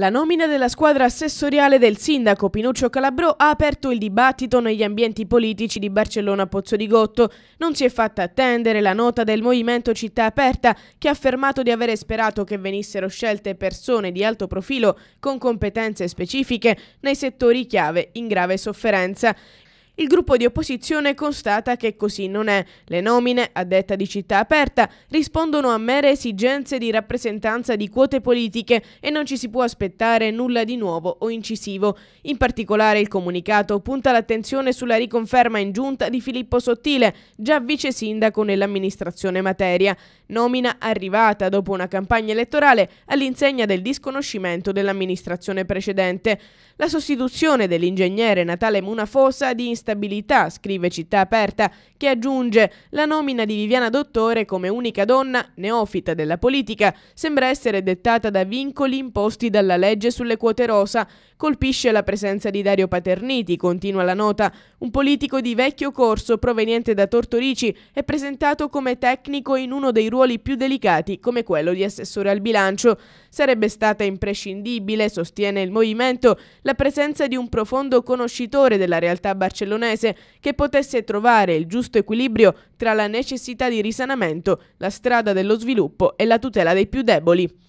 La nomina della squadra assessoriale del sindaco Pinuccio Calabrò ha aperto il dibattito negli ambienti politici di Barcellona Pozzo di Gotto. Non si è fatta attendere la nota del Movimento Città Aperta che ha affermato di avere sperato che venissero scelte persone di alto profilo con competenze specifiche nei settori chiave in grave sofferenza. Il gruppo di opposizione constata che così non è. Le nomine, a detta di città aperta, rispondono a mere esigenze di rappresentanza di quote politiche e non ci si può aspettare nulla di nuovo o incisivo. In particolare il comunicato punta l'attenzione sulla riconferma in giunta di Filippo Sottile, già vice sindaco nell'amministrazione materia, nomina arrivata dopo una campagna elettorale all'insegna del disconoscimento dell'amministrazione precedente. La sostituzione dell'ingegnere Natale Munafosa di Instagram stabilità, scrive Città Aperta, che aggiunge la nomina di Viviana Dottore come unica donna neofita della politica sembra essere dettata da vincoli imposti dalla legge sulle quote rosa. Colpisce la presenza di Dario Paterniti, continua la nota, un politico di vecchio corso proveniente da Tortorici e presentato come tecnico in uno dei ruoli più delicati come quello di assessore al bilancio. Sarebbe stata imprescindibile, sostiene il movimento, la presenza di un profondo conoscitore della realtà barcellonese veronese che potesse trovare il giusto equilibrio tra la necessità di risanamento, la strada dello sviluppo e la tutela dei più deboli.